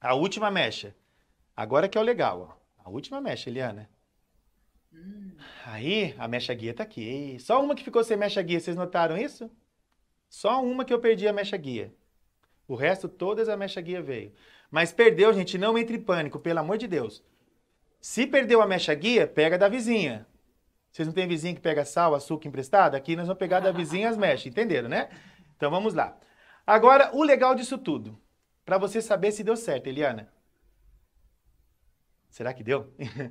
A última mecha. Agora que é o legal, ó. A última mecha, Eliana. Hum. Aí, a mecha guia tá aqui. Só uma que ficou sem mecha guia, vocês notaram isso? Só uma que eu perdi a mecha guia. O resto, todas a mecha guia veio. Mas perdeu, gente, não entre em pânico, pelo amor de Deus. Se perdeu a mecha guia, pega da vizinha. Vocês não têm vizinha que pega sal, açúcar emprestado? Aqui nós vamos pegar da vizinha as mechas, entenderam, né? Então vamos lá. Agora, o legal disso tudo para você saber se deu certo, Eliana. Será que deu?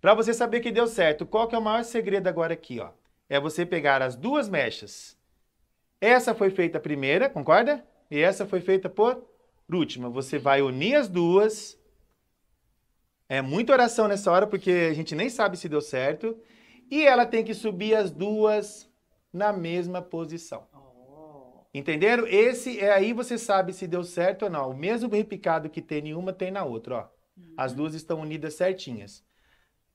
para você saber que deu certo, qual que é o maior segredo agora aqui, ó? É você pegar as duas mechas. Essa foi feita primeira, concorda? E essa foi feita por última. Você vai unir as duas. É muita oração nessa hora, porque a gente nem sabe se deu certo. E ela tem que subir as duas na mesma posição. Entenderam? Esse é aí você sabe se deu certo ou não. O mesmo repicado que tem em uma, tem na outra, ó. Uhum. As duas estão unidas certinhas.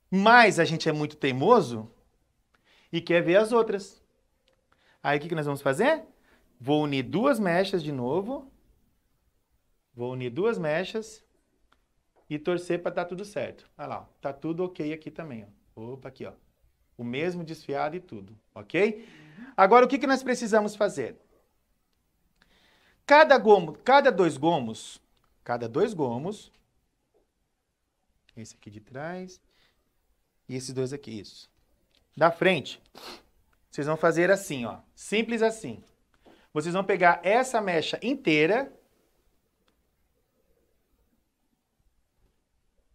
Mas a gente é muito teimoso e quer ver as outras. Aí o que, que nós vamos fazer? Vou unir duas mechas de novo. Vou unir duas mechas e torcer para tá tudo certo. Olha lá, ó. tá tudo ok aqui também, ó. Opa, aqui, ó. O mesmo desfiado e tudo, ok? Uhum. Agora, o que, que nós precisamos fazer? Cada gomo, cada dois gomos, cada dois gomos, esse aqui de trás e esses dois aqui, isso. Da frente, vocês vão fazer assim, ó, simples assim. Vocês vão pegar essa mecha inteira,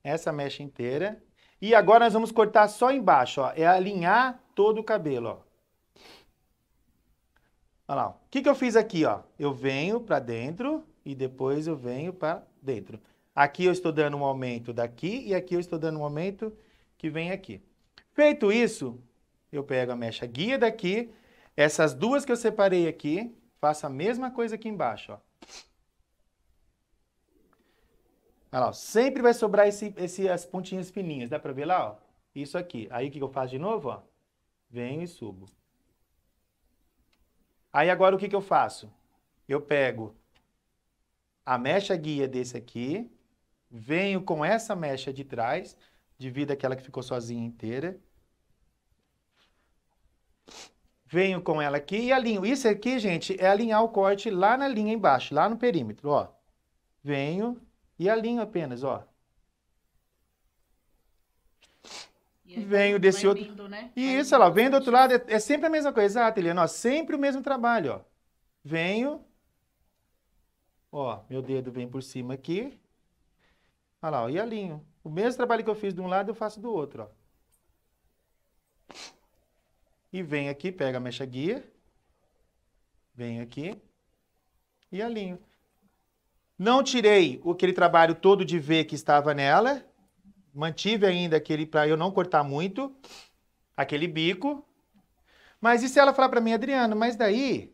essa mecha inteira, e agora nós vamos cortar só embaixo, ó, é alinhar todo o cabelo, ó. Olha lá, o que, que eu fiz aqui? Ó? Eu venho para dentro e depois eu venho para dentro. Aqui eu estou dando um aumento daqui e aqui eu estou dando um aumento que vem aqui. Feito isso, eu pego a mecha guia daqui, essas duas que eu separei aqui, faço a mesma coisa aqui embaixo. Ó. Olha lá, ó. sempre vai sobrar esse, esse, as pontinhas fininhas, dá para ver lá? Ó? Isso aqui. Aí o que eu faço de novo? Ó? Venho e subo. Aí agora o que, que eu faço? Eu pego a mecha guia desse aqui, venho com essa mecha de trás, divido aquela que ficou sozinha inteira. Venho com ela aqui e alinho. Isso aqui, gente, é alinhar o corte lá na linha embaixo, lá no perímetro, ó. Venho e alinho apenas, ó. E venho desse outro. Vindo, né? E isso isso, lá vem do outro lado, é, é, sempre a mesma coisa. Exato, ah, Eliana, ó, sempre o mesmo trabalho, ó. Venho, ó, meu dedo vem por cima aqui. Olha lá, ó, e alinho. O mesmo trabalho que eu fiz de um lado, eu faço do outro, ó. E vem aqui, pega a mecha guia. Venho aqui e alinho. Não tirei aquele trabalho todo de V que estava nela, Mantive ainda aquele, para eu não cortar muito, aquele bico. Mas e se ela falar para mim, Adriano, mas daí,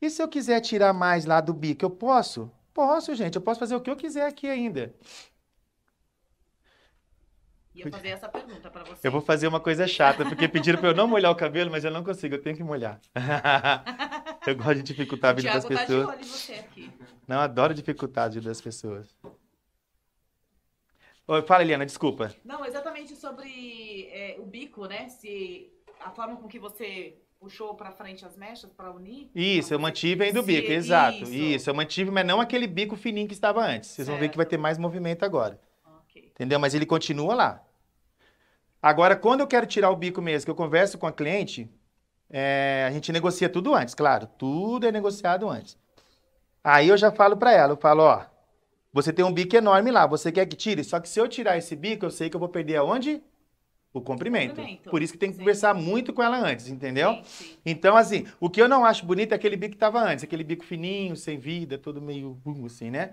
e se eu quiser tirar mais lá do bico, eu posso? Posso, gente, eu posso fazer o que eu quiser aqui ainda. Ia fazer essa pergunta para você. Eu vou fazer uma coisa chata, porque pediram para eu não molhar o cabelo, mas eu não consigo, eu tenho que molhar. eu gosto de dificultar a vida das pessoas. Tá de olho em você aqui. Não, adoro dificultar a vida das pessoas. Fala, Eliana, desculpa. Não, exatamente sobre é, o bico, né? Se a forma com que você puxou para frente as mechas para unir. Isso, eu mantive ainda o bico, exato. Isso. isso. eu mantive, mas não aquele bico fininho que estava antes. Vocês certo. vão ver que vai ter mais movimento agora. Okay. Entendeu? Mas ele continua lá. Agora, quando eu quero tirar o bico mesmo, que eu converso com a cliente, é, a gente negocia tudo antes, claro. Tudo é negociado antes. Aí eu já falo para ela, eu falo, ó, você tem um bico enorme lá, você quer que tire? Só que se eu tirar esse bico, eu sei que eu vou perder aonde? O comprimento. comprimento. Por isso que tem que sim. conversar muito com ela antes, entendeu? Sim, sim. Então, assim, o que eu não acho bonito é aquele bico que estava antes, aquele bico fininho, sem vida, todo meio bum, assim, né?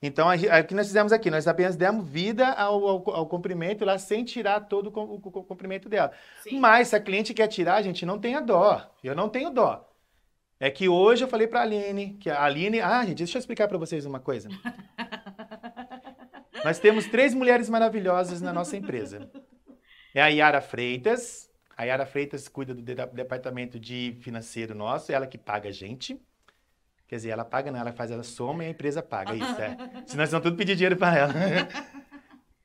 Então, a, a, o que nós fizemos aqui? Nós apenas demos vida ao, ao, ao comprimento lá, sem tirar todo o, o, o comprimento dela. Mas, se a cliente quer tirar, a gente não tem a dó. Eu não tenho dó. É que hoje eu falei para a Aline, que a Aline... Ah, gente, deixa eu explicar para vocês uma coisa. Nós temos três mulheres maravilhosas na nossa empresa. É a Yara Freitas. A Yara Freitas cuida do departamento de financeiro nosso, é ela que paga a gente. Quer dizer, ela paga, não, ela faz, ela soma e a empresa paga, isso, é. Senão vocês vão tudo pedir dinheiro para ela.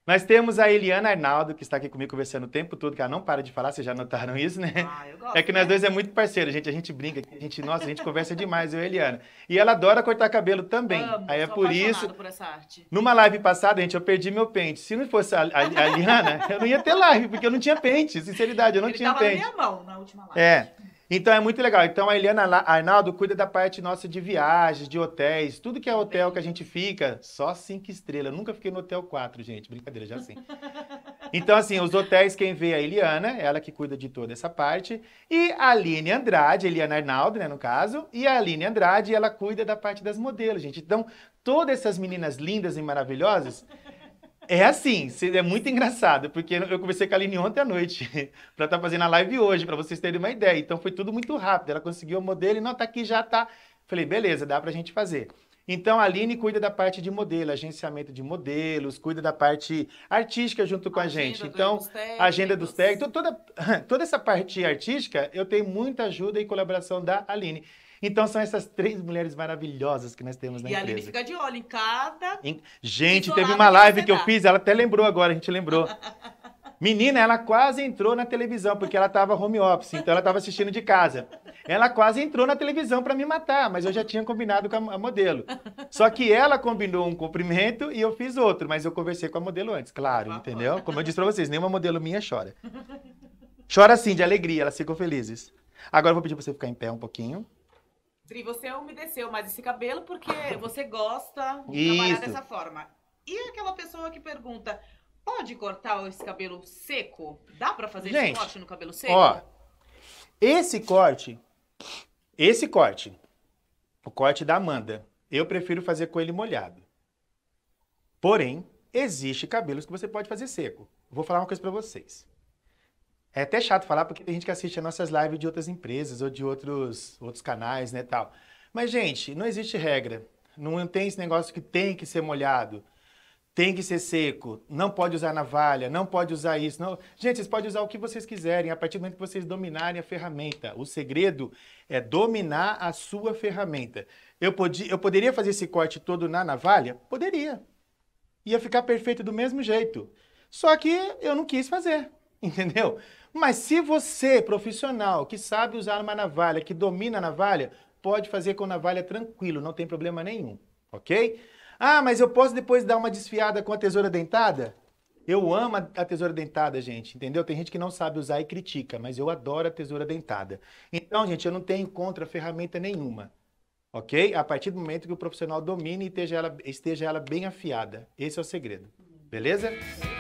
Nós temos a Eliana Arnaldo, que está aqui comigo conversando o tempo todo, que ela não para de falar, vocês já notaram isso, né? Ah, eu gosto, é que nós né? dois é muito parceiro, gente. A gente brinca, a gente, nossa, a gente conversa demais, eu e a Eliana. E ela adora cortar cabelo também. Amo, Aí é por isso. Por essa arte. Numa live passada, gente, eu perdi meu pente. Se não fosse a, a, a Eliana, eu não ia ter live, porque eu não tinha pente. Sinceridade, eu não Ele tinha tava pente. Na minha mão na última live. É. Então é muito legal. Então a Eliana Arnaldo cuida da parte nossa de viagens, de hotéis, tudo que é hotel que a gente fica, só cinco estrelas. nunca fiquei no hotel quatro, gente. Brincadeira, já sim. Então, assim, os hotéis, quem vê é a Eliana, ela que cuida de toda essa parte. E a Aline Andrade, Eliana Arnaldo, né, no caso. E a Aline Andrade, ela cuida da parte das modelos, gente. Então, todas essas meninas lindas e maravilhosas é assim, é muito engraçado, porque eu conversei com a Aline ontem à noite, para estar tá fazendo a live hoje, para vocês terem uma ideia. Então foi tudo muito rápido. Ela conseguiu o modelo e não, tá aqui, já tá. Falei, beleza, dá para a gente fazer. Então a Aline cuida da parte de modelo, agenciamento de modelos, cuida da parte artística junto com a, a gente. Então, dos agenda dos técnicos, então, toda, toda essa parte artística, eu tenho muita ajuda e colaboração da Aline. Então são essas três mulheres maravilhosas que nós temos na e empresa. E a Aline fica de olho em cada. Em... Gente, teve uma live que eu tá. fiz, ela até lembrou agora, a gente lembrou. Menina, ela quase entrou na televisão, porque ela estava home office, então ela estava assistindo de casa. Ela quase entrou na televisão para me matar, mas eu já tinha combinado com a modelo. Só que ela combinou um cumprimento e eu fiz outro, mas eu conversei com a modelo antes, claro, entendeu? Como eu disse para vocês, nenhuma modelo minha chora. Chora sim, de alegria, elas ficam felizes. Agora eu vou pedir para você ficar em pé um pouquinho. Dri, você umedeceu mais esse cabelo porque você gosta de Isso. trabalhar dessa forma. E aquela pessoa que pergunta, pode cortar esse cabelo seco? Dá para fazer Gente, esse corte no cabelo seco? Ó, esse corte, esse corte, o corte da Amanda, eu prefiro fazer com ele molhado. Porém, existe cabelos que você pode fazer seco. Vou falar uma coisa para vocês. É até chato falar porque tem gente que assiste as nossas lives de outras empresas ou de outros, outros canais, né, tal. Mas, gente, não existe regra. Não tem esse negócio que tem que ser molhado, tem que ser seco, não pode usar navalha, não pode usar isso. Não... Gente, vocês podem usar o que vocês quiserem a partir do momento que vocês dominarem a ferramenta. O segredo é dominar a sua ferramenta. Eu, podia, eu poderia fazer esse corte todo na navalha? Poderia. Ia ficar perfeito do mesmo jeito. Só que eu não quis fazer, entendeu? Mas se você, profissional, que sabe usar uma navalha, que domina a navalha, pode fazer com navalha tranquilo, não tem problema nenhum, ok? Ah, mas eu posso depois dar uma desfiada com a tesoura dentada? Eu amo a tesoura dentada, gente, entendeu? Tem gente que não sabe usar e critica, mas eu adoro a tesoura dentada. Então, gente, eu não tenho contra ferramenta nenhuma, ok? A partir do momento que o profissional domine e esteja ela, esteja ela bem afiada. Esse é o segredo, beleza?